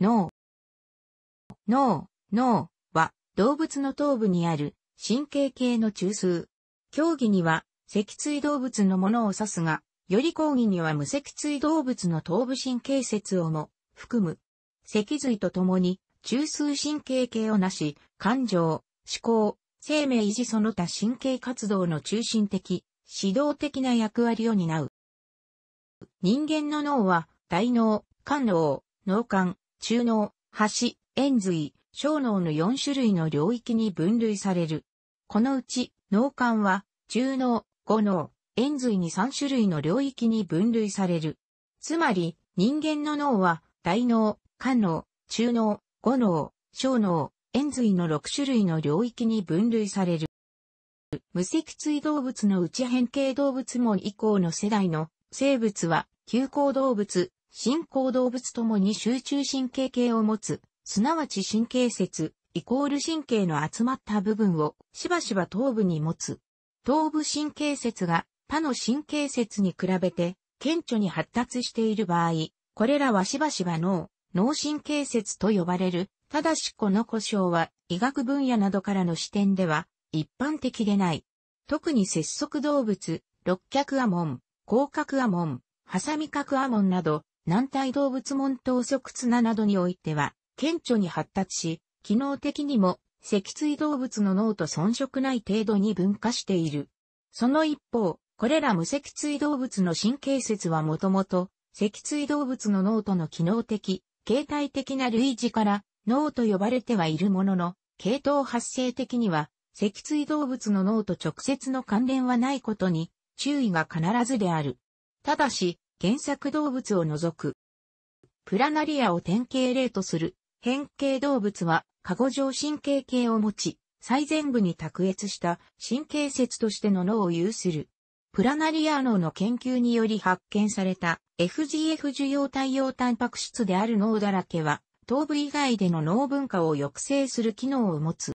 脳。脳、脳は動物の頭部にある神経系の中枢。競技には脊椎動物のものを指すが、より講義には無脊椎動物の頭部神経節をも含む。脊髄とともに中枢神経系をなし、感情、思考、生命維持その他神経活動の中心的、指導的な役割を担う。人間の脳は、大脳、肝脳、脳幹、中脳、橋、円髄、小脳の4種類の領域に分類される。このうち、脳幹は、中脳、五脳、円髄に3種類の領域に分類される。つまり、人間の脳は、大脳、肝脳、中脳、五脳、小脳、円髄の6種類の領域に分類される。無脊椎動物の内変形動物門以降の世代の生物は、急行動物、進行動物ともに集中神経系を持つ、すなわち神経節、イコール神経の集まった部分をしばしば頭部に持つ。頭部神経節が他の神経節に比べて顕著に発達している場合、これらはしばしば脳、脳神経節と呼ばれる。ただしこの故障は医学分野などからの視点では一般的でない。特に節足動物、六脚アン、甲広角モン、ハサミ角アモンなど軟体動物門頭側綱などにおいては、顕著に発達し、機能的にも、脊椎動物の脳と遜色ない程度に分化している。その一方、これら無脊椎動物の神経節はもともと、脊椎動物の脳との機能的、形態的な類似から脳と呼ばれてはいるものの、系統発生的には、脊椎動物の脳と直接の関連はないことに注意が必ずである。ただし、原作動物を除く。プラナリアを典型例とする変形動物は、過護上神経系を持ち、最前部に卓越した神経節としての脳を有する。プラナリア脳の研究により発見された FGF 受容太陽タンパク質である脳だらけは、頭部以外での脳文化を抑制する機能を持つ。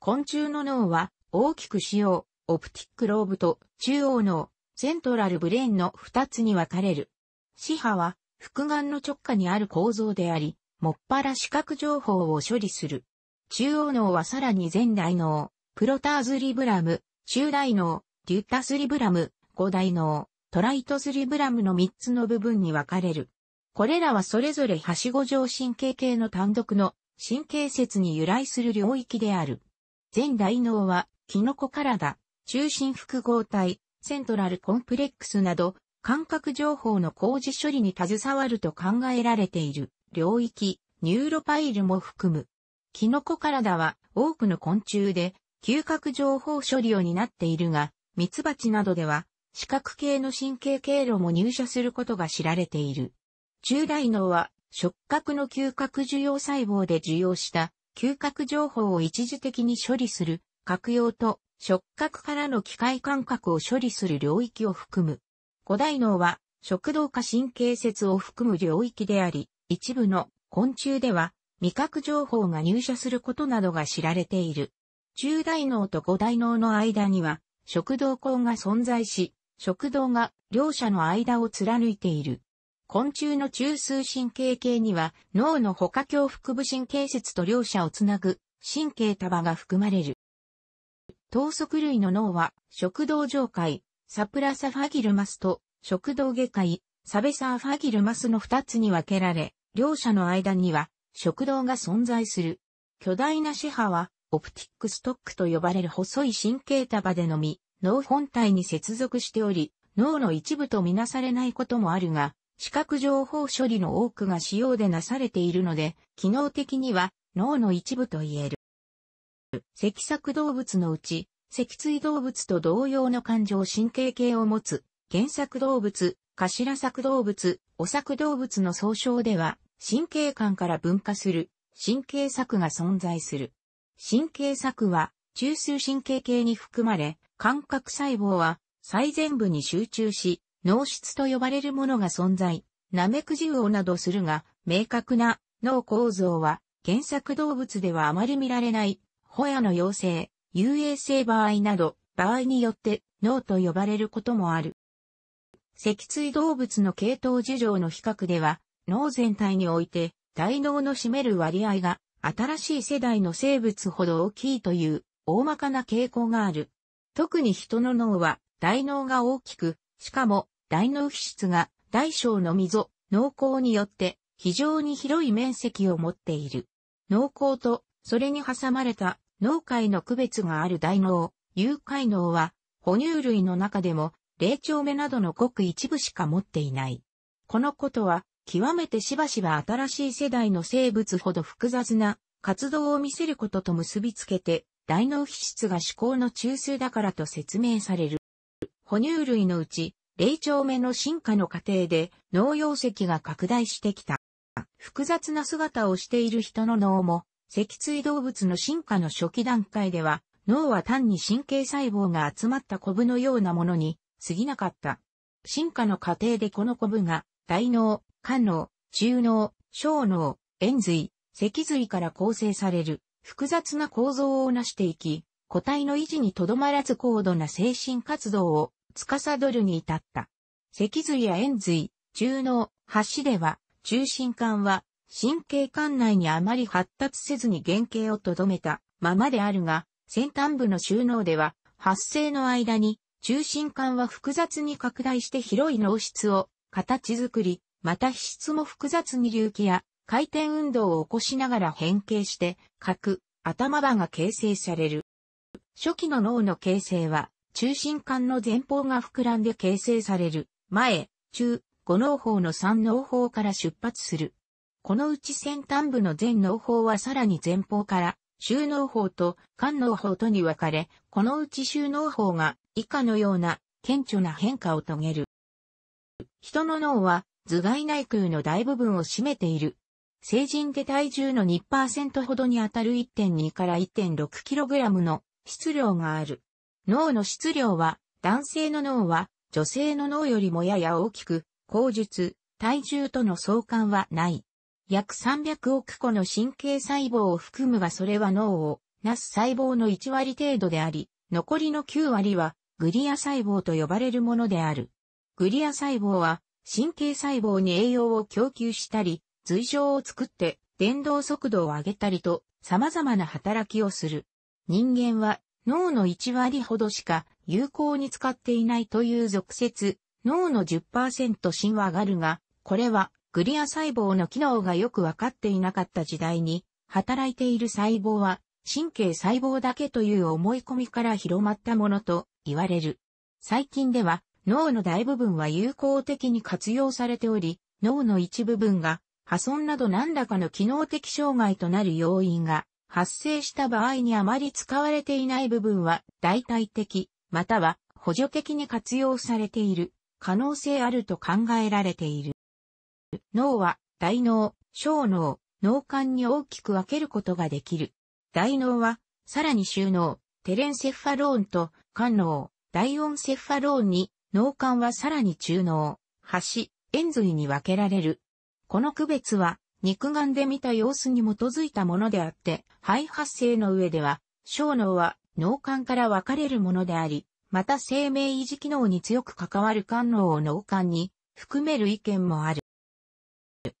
昆虫の脳は大きく使用、オプティックローブと中央脳、セントラルブレーンの二つに分かれる。死波は、複眼の直下にある構造であり、もっぱら視覚情報を処理する。中央脳はさらに前大脳、プロターズリブラム、中大脳、デュッタスリブラム、五大脳、トライトスリブラムの三つの部分に分かれる。これらはそれぞれはしご上神経系の単独の神経節に由来する領域である。前大脳は、キノコ体、中心複合体、セントラルコンプレックスなど、感覚情報の工事処理に携わると考えられている領域、ニューロパイルも含む。キノコ体は多くの昆虫で嗅覚情報処理を担っているが、ミツバチなどでは視覚系の神経経路も入射することが知られている。従来脳は触覚の嗅覚受容細胞で受容した嗅覚情報を一時的に処理する、核用と触覚からの機械感覚を処理する領域を含む。五大脳は、食道下神経節を含む領域であり、一部の昆虫では、味覚情報が入射することなどが知られている。中大脳と五大脳の間には、食道口が存在し、食道が両者の間を貫いている。昆虫の中枢神経系には脳の他胸腹部神経節と両者をつなぐ神経束が含まれる。等速類の脳は、食道上界、サプラサファギルマスと、食道下界、サベサーファギルマスの二つに分けられ、両者の間には、食道が存在する。巨大な支波は、オプティックストックと呼ばれる細い神経束でのみ、脳本体に接続しており、脳の一部とみなされないこともあるが、視覚情報処理の多くが使用でなされているので、機能的には脳の一部と言える。脊索動物のうち、脊椎動物と同様の感情神経系を持つ、原作動物、頭作動物、お作動物の総称では、神経管から分化する、神経作が存在する。神経作は、中枢神経系に含まれ、感覚細胞は、最前部に集中し、脳質と呼ばれるものが存在、ナメクジウオなどするが、明確な脳構造は、原作動物ではあまり見られないホヤの妖精、遊泳性場合など、場合によって脳と呼ばれることもある。脊椎動物の系統事情の比較では、脳全体において大脳の占める割合が新しい世代の生物ほど大きいという大まかな傾向がある。特に人の脳は大脳が大きく、しかも大脳皮質が大小の溝、脳孔によって非常に広い面積を持っている。脳孔とそれに挟まれた脳界の区別がある大脳、有界脳は、哺乳類の中でも、霊長目などのごく一部しか持っていない。このことは、極めてしばしば新しい世代の生物ほど複雑な活動を見せることと結びつけて、大脳皮質が思考の中枢だからと説明される。哺乳類のうち、霊長目の進化の過程で脳容積が拡大してきた。複雑な姿をしている人の脳も脊椎動物の進化の初期段階では、脳は単に神経細胞が集まったコブのようなものに過ぎなかった。進化の過程でこのコブが大脳、肝脳、中脳、小脳、円髄、脊髄から構成される複雑な構造を成していき、個体の維持にとどまらず高度な精神活動を司るに至った。脊髄や円髄、中脳、橋では中心管は神経管内にあまり発達せずに原型をとどめたままであるが、先端部の収納では、発生の間に中心管は複雑に拡大して広い脳室を形作り、また皮質も複雑に隆起や回転運動を起こしながら変形して核、頭場が形成される。初期の脳の形成は中心管の前方が膨らんで形成される前、中、五脳法の三脳法から出発する。このうち先端部の全脳法はさらに前方から収納法と肝脳法とに分かれ、このうち収納法が以下のような顕著な変化を遂げる。人の脳は頭蓋内空の大部分を占めている。成人で体重の2%ほどにあたる1.2から 1.6kg の質量がある。脳の質量は男性の脳は女性の脳よりもやや大きく、口述、体重との相関はない。約300億個の神経細胞を含むがそれは脳を、なす細胞の1割程度であり、残りの9割は、グリア細胞と呼ばれるものである。グリア細胞は、神経細胞に栄養を供給したり、随状を作って、電動速度を上げたりと、様々な働きをする。人間は、脳の1割ほどしか、有効に使っていないという俗説、脳の10%芯は上がるが、これはグリア細胞の機能がよくわかっていなかった時代に、働いている細胞は、神経細胞だけという思い込みから広まったものと言われる。最近では、脳の大部分は有効的に活用されており、脳の一部分が破損など何らかの機能的障害となる要因が発生した場合にあまり使われていない部分は代替的、または補助的に活用されている可能性あると考えられている。脳は大脳、小脳、脳幹に大きく分けることができる。大脳は、さらに収納、テレンセファローンと、肝脳、大音セファローンに、脳幹はさらに中脳、端、円髄に分けられる。この区別は、肉眼で見た様子に基づいたものであって、肺発生の上では、小脳は脳幹から分かれるものであり、また生命維持機能に強く関わる肝脳を脳幹に含める意見もある。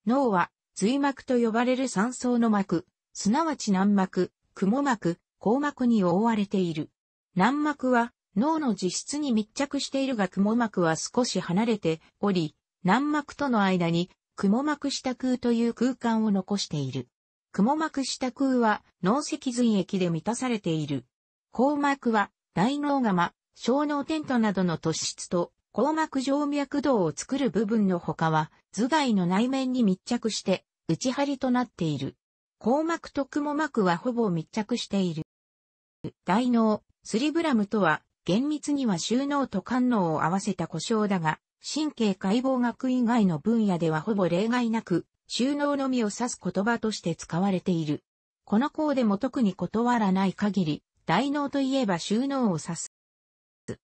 脳は、髄膜と呼ばれる三層の膜、すなわち軟膜、雲膜、硬膜に覆われている。軟膜は脳の実質に密着しているが雲膜は少し離れており、軟膜との間に雲膜下空という空間を残している。雲膜下空は脳脊髄液で満たされている。硬膜は大脳釜、小脳テントなどの突出と硬膜静脈動を作る部分の他は、頭蓋の内面に密着して、内張りとなっている。硬膜と雲膜はほぼ密着している。大脳、スリブラムとは、厳密には収納と官能を合わせた故障だが、神経解剖学以外の分野ではほぼ例外なく、収納のみを指す言葉として使われている。この項でも特に断らない限り、大脳といえば収納を指す。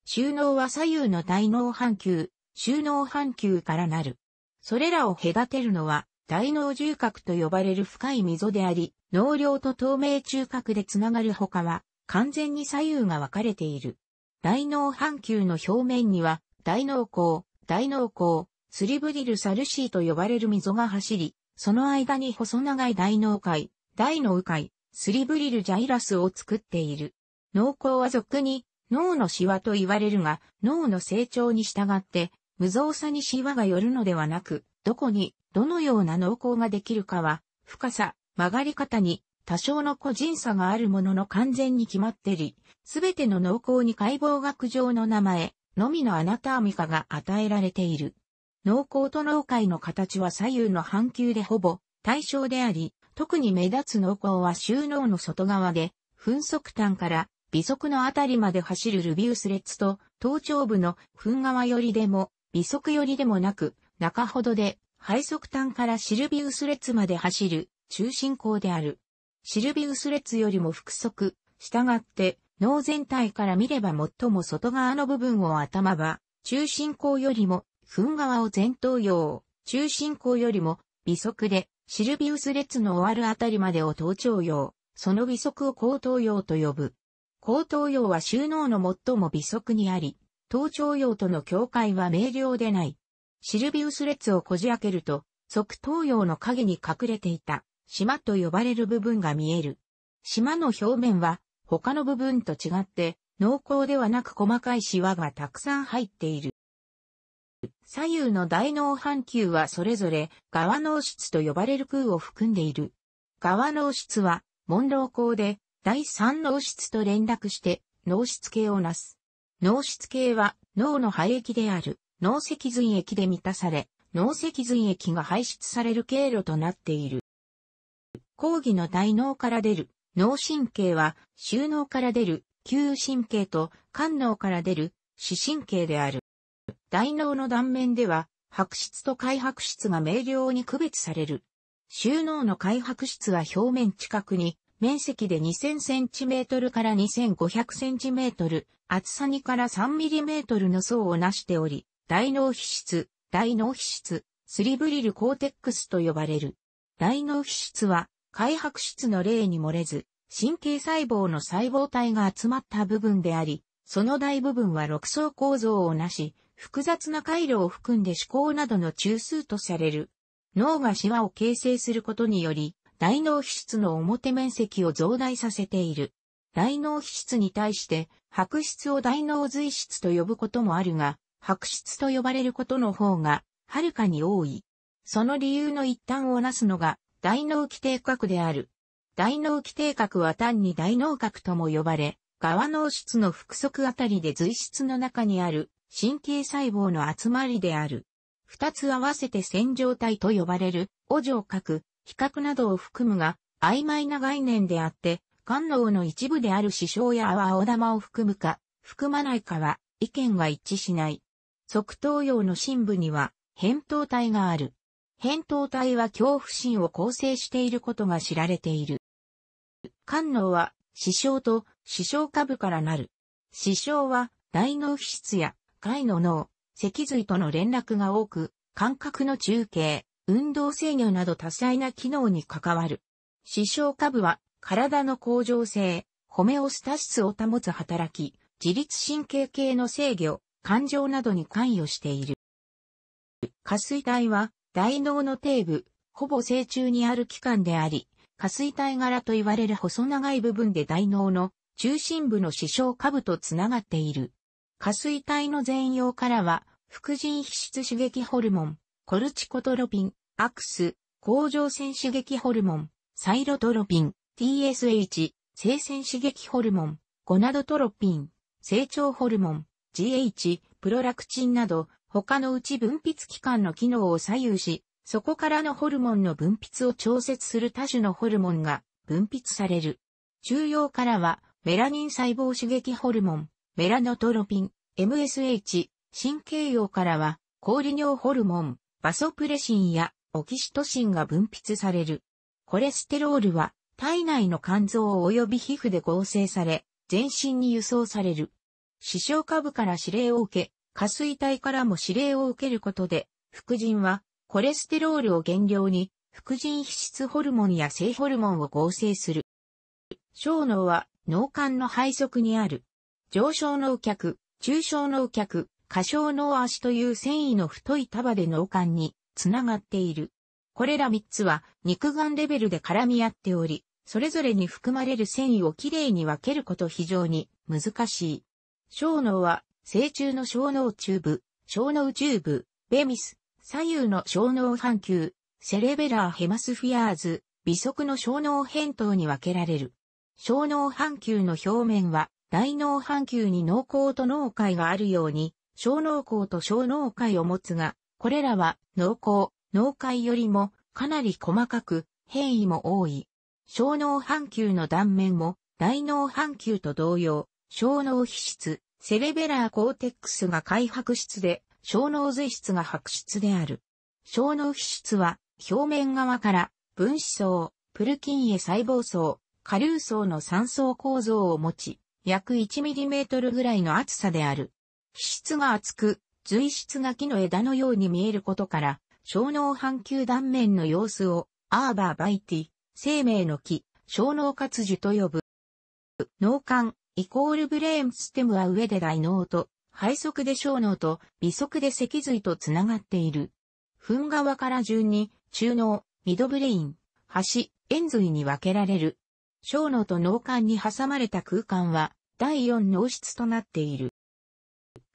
収納は左右の大脳半球、収納半球からなる。それらを隔てるのは、大脳重核と呼ばれる深い溝であり、脳量と透明中核でつながる他は、完全に左右が分かれている。大脳半球の表面には、大脳孔、大脳孔、スリブリルサルシーと呼ばれる溝が走り、その間に細長い大脳海、大脳海、スリブリルジャイラスを作っている。脳孔は俗に脳のシワと言われるが、脳の成長に従って、無造作にシワが寄るのではなく、どこに、どのような脳厚ができるかは、深さ、曲がり方に、多少の個人差があるものの完全に決まってり、すべての脳厚に解剖学上の名前、のみのアナターミカが与えられている。脳厚と脳界の形は左右の半球でほぼ対称であり、特に目立つ脳厚は収納の外側で、分速端から微足のあたりまで走るルビウスレッツと、頭頂部の噴側寄りでも、微速寄りでもなく、中ほどで、肺側端からシルビウスレッツまで走る、中心項である。シルビウスレッツよりも複足、従って、脳全体から見れば最も外側の部分を頭場、中心項よりも、噴側を前頭葉、中心項よりも、微速で、シルビウス列の終わるあたりまでを頭頂葉、その微速を後頭葉と呼ぶ。高等葉は収納の最も微速にあり、東頂葉との境界は明瞭でない。シルビウス列をこじ開けると、即東洋の影に隠れていた、島と呼ばれる部分が見える。島の表面は、他の部分と違って、濃厚ではなく細かいシワがたくさん入っている。左右の大脳半球はそれぞれ、側脳室と呼ばれる空を含んでいる。側脳室は、問老口で、第三脳質と連絡して、脳質系をなす。脳質系は脳の排液である脳脊髄液で満たされ、脳脊髄液が排出される経路となっている。講義の大脳から出る脳神経は収納から出る嗅神経と肝脳から出る視神経である。大脳の断面では白質と開白質が明瞭に区別される。収納の開白質は表面近くに面積で 2000cm から 2500cm、厚さ2から 3mm の層をなしており、大脳皮質、大脳皮質、スリブリルコーテックスと呼ばれる。大脳皮質は、開白質の例に漏れず、神経細胞の細胞体が集まった部分であり、その大部分は6層構造をなし、複雑な回路を含んで思考などの中枢とされる。脳がシワを形成することにより、大脳皮質の表面積を増大させている。大脳皮質に対して、白質を大脳髄質と呼ぶこともあるが、白質と呼ばれることの方が、はるかに多い。その理由の一端をなすのが、大脳基底核である。大脳基底核は単に大脳核とも呼ばれ、側脳質の腹側あたりで髄質の中にある神経細胞の集まりである。二つ合わせて線状体と呼ばれる、お状核、比較などを含むが、曖昧な概念であって、官能の一部である師匠や青玉を含むか、含まないかは、意見が一致しない。側頭葉の深部には、扁桃体がある。扁桃体は恐怖心を構成していることが知られている。官能は、死傷と死傷下部からなる。死傷は、大脳皮質や、位の脳、脊髄との連絡が多く、感覚の中継、運動制御など多彩な機能に関わる。視床下部は体の向上性、ホメオスタシスを保つ働き、自律神経系の制御、感情などに関与している。下垂体は大脳の底部、ほぼ正中にある器官であり、下垂体柄と言われる細長い部分で大脳の中心部の視床下部とつながっている。下垂体の全容からは、副腎皮質刺激ホルモン、コルチコトロピン、アクス、甲状腺刺激ホルモン、サイロトロピン、TSH、性鮮刺激ホルモン、ゴナドトロピン、成長ホルモン、GH、プロラクチンなど、他のうち分泌器官の機能を左右し、そこからのホルモンの分泌を調節する多種のホルモンが分泌される。中央からは、メラニン細胞刺激ホルモン、メラノトロピン、MSH、神経葉からは、氷尿ホルモン、バソプレシンやオキシトシンが分泌される。コレステロールは体内の肝臓及び皮膚で合成され、全身に輸送される。視床下部から指令を受け、下垂体からも指令を受けることで、副腎はコレステロールを原料に、副腎皮質ホルモンや性ホルモンを合成する。小脳は脳幹の背側にある。上昇脳脚、中小脳脚、花椒の足という繊維の太い束で脳幹につながっている。これら3つは肉眼レベルで絡み合っており、それぞれに含まれる繊維をきれいに分けること非常に難しい。小脳は、成虫の小脳中部、小脳中部、ベミス、左右の小脳半球、セレベラーヘマスフィアーズ、微速の小脳扁桃に分けられる。小脳半球の表面は、大脳半球に脳孔と脳海があるように、小農孔と小農会を持つが、これらは農孔、農会よりもかなり細かく変異も多い。小脳半球の断面も大脳半球と同様、小脳皮質、セレベラーコーテックスが開白質で、小脳髄質が白質である。小脳皮質は表面側から分子層、プルキンエ細胞層、下流層の3層構造を持ち、約 1mm ぐらいの厚さである。皮質が厚く、随質が木の枝のように見えることから、小脳半球断面の様子を、アーバーバイティ、生命の木、小脳活樹と呼ぶ。脳幹、イコールブレーンステムは上で大脳と、背側で小脳と、尾側で脊髄とつながっている。糞側から順に、中脳、ミドブレイン、端、円髄に分けられる。小脳と脳幹に挟まれた空間は、第四脳室となっている。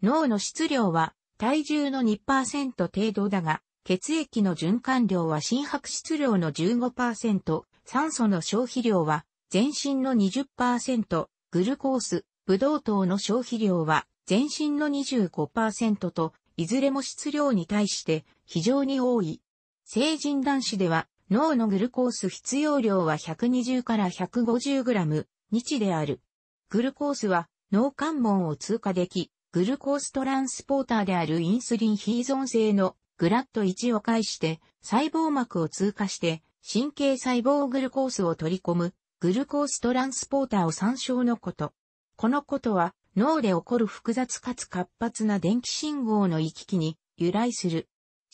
脳の質量は体重の2%程度だが、血液の循環量は心拍質量の15%、酸素の消費量は全身の20%、グルコース、ブドウ糖の消費量は全身の25%と、いずれも質量に対して非常に多い。成人男子では脳のグルコース必要量は120から 150g 日である。グルコースは脳関門を通過でき、グルコーストランスポーターであるインスリンヒーゾン製のグラット1を介して細胞膜を通過して神経細胞グルコースを取り込むグルコーストランスポーターを参照のこと。このことは脳で起こる複雑かつ活発な電気信号の行き来に由来する。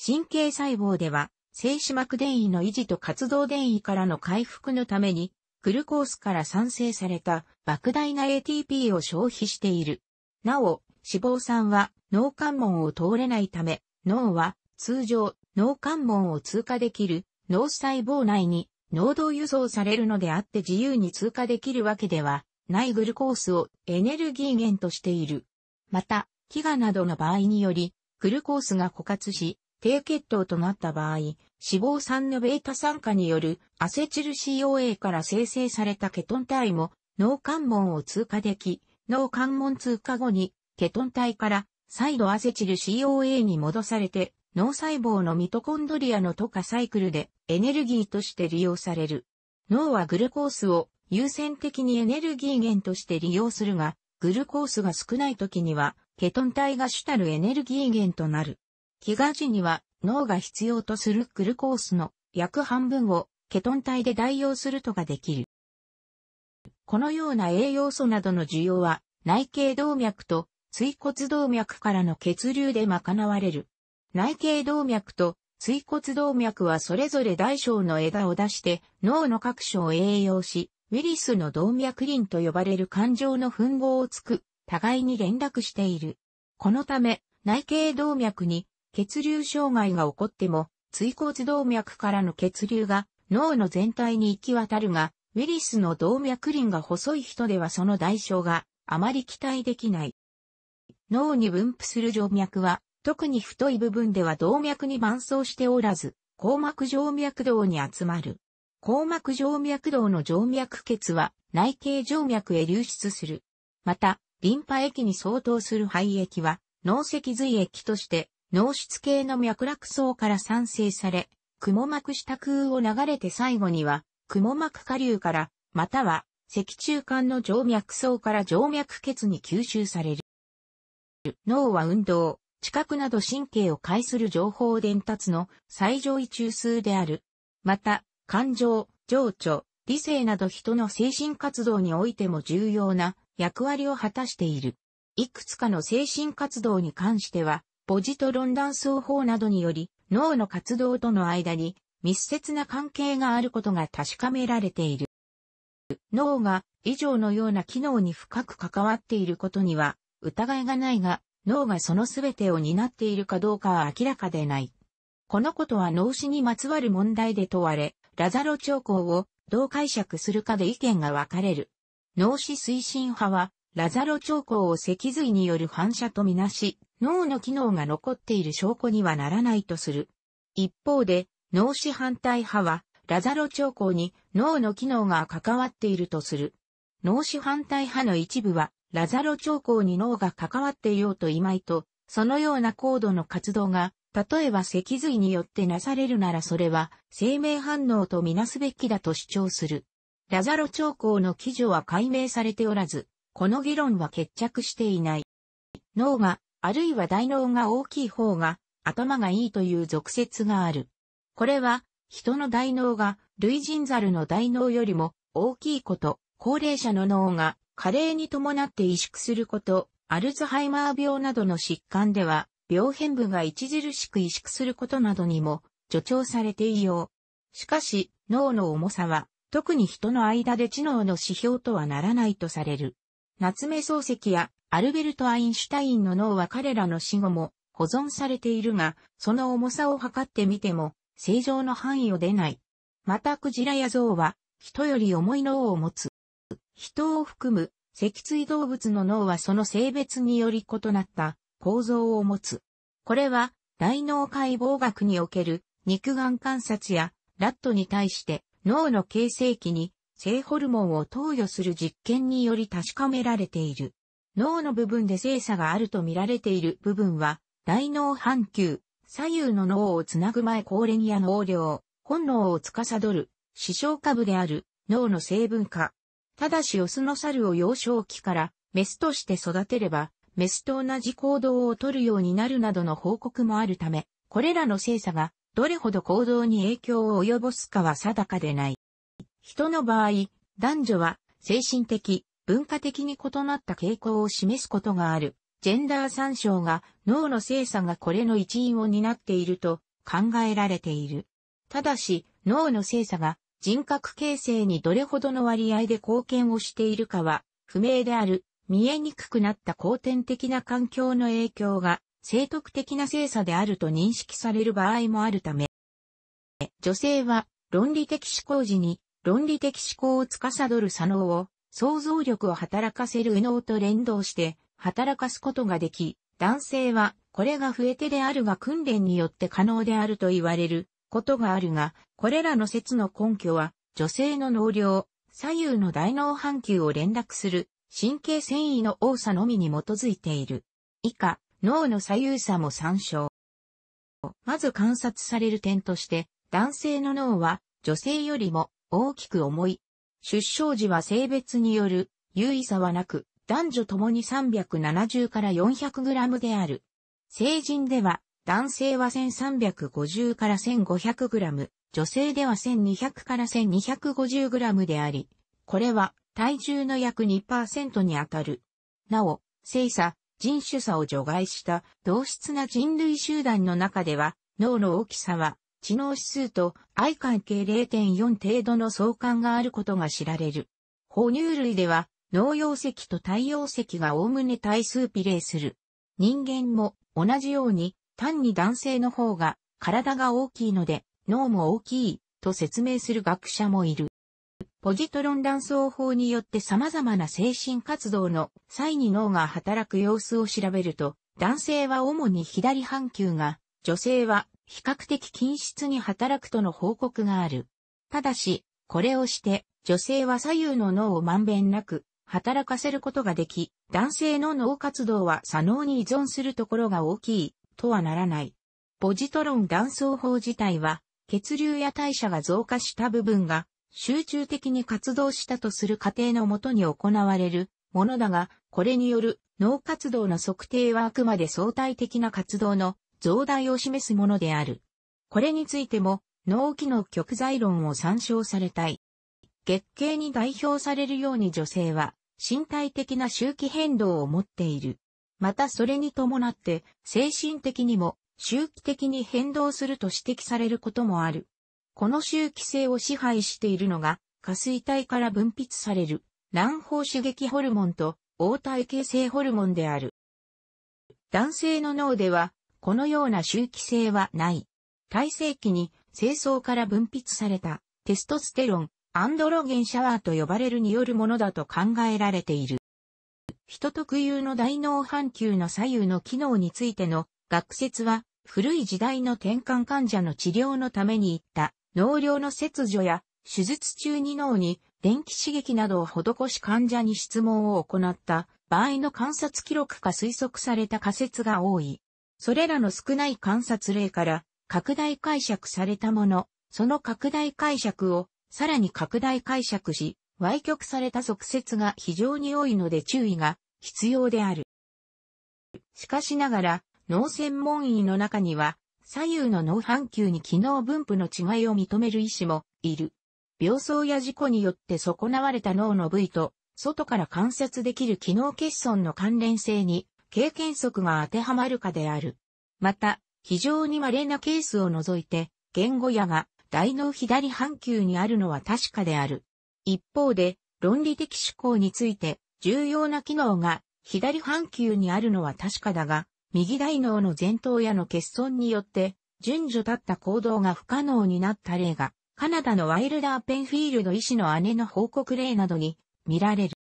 神経細胞では静止膜電位の維持と活動電位からの回復のためにグルコースから産生された莫大な ATP を消費している。なお、脂肪酸は脳関門を通れないため、脳は通常脳関門を通過できる脳細胞内に濃度輸送されるのであって自由に通過できるわけではないグルコースをエネルギー源としている。また、飢餓などの場合により、グルコースが枯渇し、低血糖となった場合、脂肪酸の β 酸化によるアセチル COA から生成されたケトン体も脳関門を通過でき、脳関門通過後にケトン体から再度アセチル COA に戻されて、脳細胞のミトコンドリアの溶化サイクルでエネルギーとして利用される。脳はグルコースを優先的にエネルギー源として利用するが、グルコースが少ない時には、ケトン体が主たるエネルギー源となる。飢餓時には脳が必要とするグルコースの約半分をケトン体で代用するとができる。このような栄養素などの需要は内頸動脈と椎骨動脈からの血流で賄われる。内径動脈と椎骨動脈はそれぞれ大小の枝を出して脳の各所を栄養し、ウィリスの動脈輪と呼ばれる感情の吻合をつく、互いに連絡している。このため、内径動脈に血流障害が起こっても、椎骨動脈からの血流が脳の全体に行き渡るが、ウィリスの動脈輪が細い人ではその代償があまり期待できない。脳に分布する静脈は、特に太い部分では動脈に伴走しておらず、硬膜静脈道に集まる。硬膜静脈道の静脈血は内形静脈へ流出する。また、リンパ液に相当する肺液は、脳脊髄液として脳室系の脈絡層から産生され、雲膜下空を流れて最後には、雲膜下流から、または、脊柱管の静脈層から静脈血に吸収される。脳は運動、知覚など神経を介する情報伝達の最上位中枢である。また、感情、情緒、理性など人の精神活動においても重要な役割を果たしている。いくつかの精神活動に関しては、ポジトロン断層法などにより、脳の活動との間に密接な関係があることが確かめられている。脳が以上のような機能に深く関わっていることには疑いがないが、脳がその全てを担っているかどうかは明らかでない。このことは脳死にまつわる問題で問われ、ラザロ兆候をどう解釈するかで意見が分かれる。脳死推進派は、ラザロ兆候を脊髄による反射とみなし、脳の機能が残っている証拠にはならないとする。一方で、脳死反対派は、ラザロ兆候に脳の機能が関わっているとする。脳死反対派の一部は、ラザロ長候に脳が関わっていようといまいと、そのような高度の活動が、例えば脊髄によってなされるならそれは生命反応とみなすべきだと主張する。ラザロ長候の記述は解明されておらず、この議論は決着していない。脳が、あるいは大脳が大きい方が、頭がいいという俗説がある。これは、人の大脳が、類人猿の大脳よりも大きいこと、高齢者の脳が加齢に伴って萎縮すること、アルツハイマー病などの疾患では、病変部が著しく萎縮することなどにも助長されていよう。しかし、脳の重さは、特に人の間で知能の指標とはならないとされる。夏目漱石やアルベルト・アインシュタインの脳は彼らの死後も保存されているが、その重さを測ってみても、正常の範囲を出ない。またクジラや象は、人より重い脳を持つ。人を含む脊椎動物の脳はその性別により異なった構造を持つ。これは大脳解剖学における肉眼観察やラットに対して脳の形成期に性ホルモンを投与する実験により確かめられている。脳の部分で性差があると見られている部分は大脳半球、左右の脳をつなぐ前高アや脳量、本能を司る視床下部である脳の成分化、ただしオスの猿を幼少期からメスとして育てれば、メスと同じ行動をとるようになるなどの報告もあるため、これらの精査がどれほど行動に影響を及ぼすかは定かでない。人の場合、男女は精神的、文化的に異なった傾向を示すことがある。ジェンダー参照が脳の精査がこれの一因を担っていると考えられている。ただし、脳の精査が人格形成にどれほどの割合で貢献をしているかは不明である。見えにくくなった後天的な環境の影響が正徳的な精査であると認識される場合もあるため、女性は論理的思考時に論理的思考を司る左脳を想像力を働かせる右脳と連動して働かすことができ、男性はこれが増えてであるが訓練によって可能であると言われることがあるが、これらの説の根拠は、女性の脳量、左右の大脳半球を連絡する神経繊維の多さのみに基づいている。以下、脳の左右差も参照。まず観察される点として、男性の脳は女性よりも大きく重い。出生時は性別による優位差はなく、男女ともに370から400グラムである。成人では男性は1350から1500グラム、女性では1200から1250グラムであり、これは体重の約2%にあたる。なお、性差、人種差を除外した同質な人類集団の中では、脳の大きさは、知能指数と相関係0.4程度の相関があることが知られる。哺乳類では、脳溶石と体陽石が概ね対数比例する。人間も同じように単に男性の方が体が大きいので脳も大きいと説明する学者もいる。ポジトロン断層法によって様々な精神活動の際に脳が働く様子を調べると、男性は主に左半球が、女性は比較的均質に働くとの報告がある。ただし、これをして、女性は左右の脳をまんべんなく働かせることができ、男性の脳活動は左脳に依存するところが大きいとはならない。ボジトロン断層法自体は、血流や代謝が増加した部分が集中的に活動したとする過程のもとに行われるものだが、これによる脳活動の測定はあくまで相対的な活動の増大を示すものである。これについても脳機能極在論を参照されたい。月経に代表されるように女性は身体的な周期変動を持っている。またそれに伴って精神的にも周期的に変動すると指摘されることもある。この周期性を支配しているのが、下垂体から分泌される卵胞刺激ホルモンと応体形成ホルモンである。男性の脳では、このような周期性はない。体制期に精巣から分泌されたテストステロン、アンドロゲンシャワーと呼ばれるによるものだと考えられている。人特有の大脳半球の左右の機能についての学説は、古い時代の転換患者の治療のために行った、脳量の切除や、手術中に脳に電気刺激などを施し患者に質問を行った場合の観察記録か推測された仮説が多い。それらの少ない観察例から拡大解釈されたもの、その拡大解釈をさらに拡大解釈し、歪曲された俗説が非常に多いので注意が必要である。しかしながら、脳専門医の中には、左右の脳半球に機能分布の違いを認める医師もいる。病巣や事故によって損なわれた脳の部位と、外から観察できる機能欠損の関連性に、経験則が当てはまるかである。また、非常に稀なケースを除いて、言語やが大脳左半球にあるのは確かである。一方で、論理的思考について、重要な機能が左半球にあるのは確かだが、右大脳の前頭野の欠損によって、順序立った行動が不可能になった例が、カナダのワイルダー・ペンフィールド医師の姉の報告例などに見られる。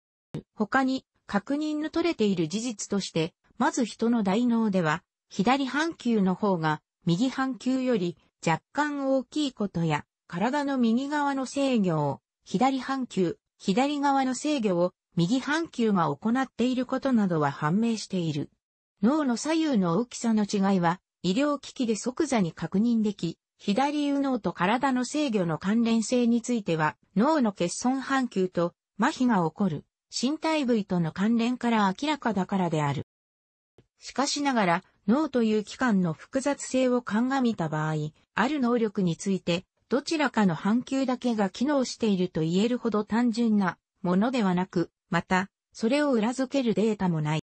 他に、確認の取れている事実として、まず人の大脳では、左半球の方が右半球より若干大きいことや、体の右側の制御を、左半球、左側の制御を右半球が行っていることなどは判明している。脳の左右の大きさの違いは、医療機器で即座に確認でき、左右脳と体の制御の関連性については、脳の欠損半球と麻痺が起こる身体部位との関連から明らかだからである。しかしながら、脳という器官の複雑性を鑑みた場合、ある能力について、どちらかの半球だけが機能していると言えるほど単純なものではなく、また、それを裏付けるデータもない。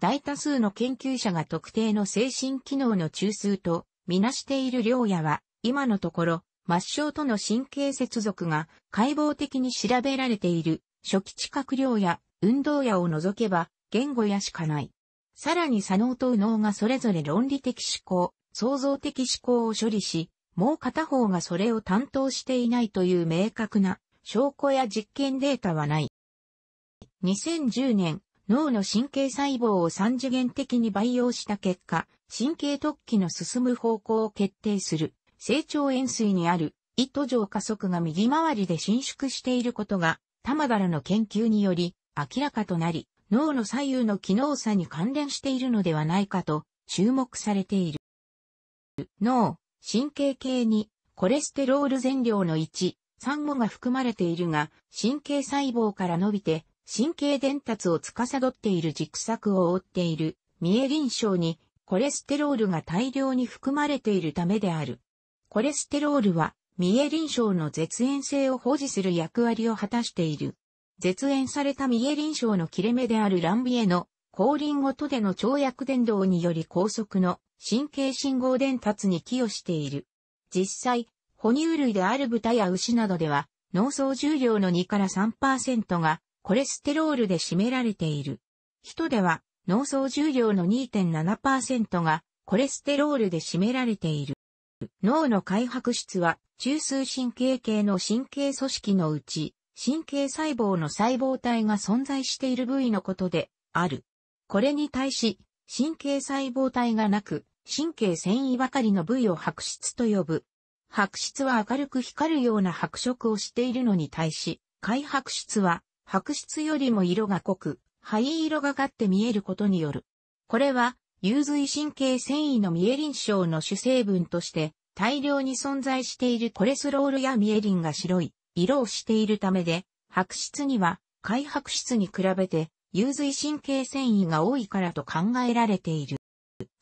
大多数の研究者が特定の精神機能の中枢とみなしている量やは、今のところ、末梢との神経接続が解剖的に調べられている初期知覚量や運動やを除けば言語やしかない。さらに左脳と右脳がそれぞれ論理的思考、創造的思考を処理し、もう片方がそれを担当していないという明確な証拠や実験データはない。2010年、脳の神経細胞を三次元的に培養した結果、神経突起の進む方向を決定する、成長円錐にある、糸途上加速が右回りで伸縮していることが、玉原の研究により明らかとなり、脳の左右の機能差に関連しているのではないかと注目されている。脳、神経系にコレステロール全量の1、3もが含まれているが、神経細胞から伸びて神経伝達を司っている軸索を覆っているミエリン症にコレステロールが大量に含まれているためである。コレステロールはミエリン症の絶縁性を保持する役割を果たしている。絶縁されたミエリン症の切れ目であるランビエの後輪ごとでの跳躍伝導により高速の神経信号伝達に寄与している。実際、哺乳類である豚や牛などでは、脳総重量の2から3%がコレステロールで占められている。人では、脳層重量の2.7%がコレステロールで占められている。脳の開白質は、中枢神経系の神経組織のうち、神経細胞の細胞体が存在している部位のことである。これに対し、神経細胞体がなく、神経繊維ばかりの部位を白質と呼ぶ。白質は明るく光るような白色をしているのに対し、開白質は白質よりも色が濃く、灰色がかって見えることによる。これは、有髄神経繊維のミエリン症の主成分として、大量に存在しているコレスロールやミエリンが白い色をしているためで、白質には、灰白質に比べて、有髄神経繊維が多いからと考えられている。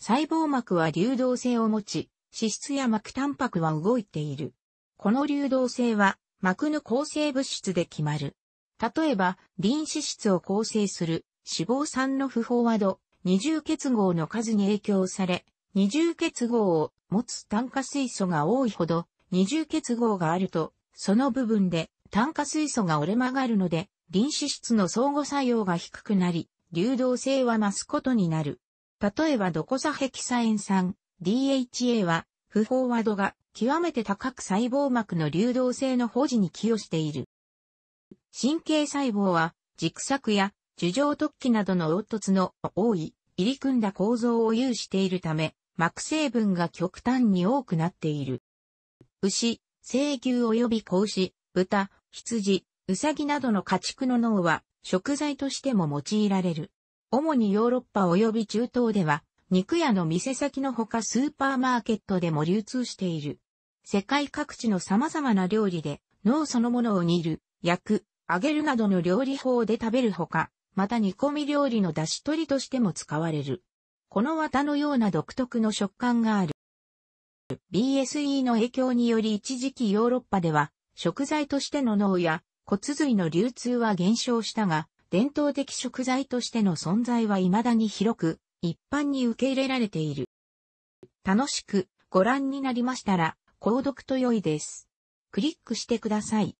細胞膜は流動性を持ち、脂質や膜タンパクは動いている。この流動性は、膜の構成物質で決まる。例えば、臨脂質を構成する脂肪酸の不飽和度、二重結合の数に影響され、二重結合を持つ炭化水素が多いほど、二重結合があると、その部分で炭化水素が折れ曲がるので、臨脂質の相互作用が低くなり、流動性は増すことになる。例えばドコサヘキサエン酸 DHA は不飽和度が極めて高く細胞膜の流動性の保持に寄与している。神経細胞は、軸索や樹状突起などの凹凸の多い、入り組んだ構造を有しているため、膜成分が極端に多くなっている。牛、生牛及び子牛、豚、羊、ウサギなどの家畜の脳は食材としても用いられる。主にヨーロッパ及び中東では、肉屋の店先のほかスーパーマーケットでも流通している。世界各地の様々な料理で脳そのものを煮る、焼く、揚げるなどの料理法で食べるほか、また煮込み料理の出汁取りとしても使われる。この綿のような独特の食感がある。BSE の影響により一時期ヨーロッパでは、食材としての脳や骨髄の流通は減少したが、伝統的食材としての存在は未だに広く、一般に受け入れられている。楽しくご覧になりましたら、購読と良いです。クリックしてください。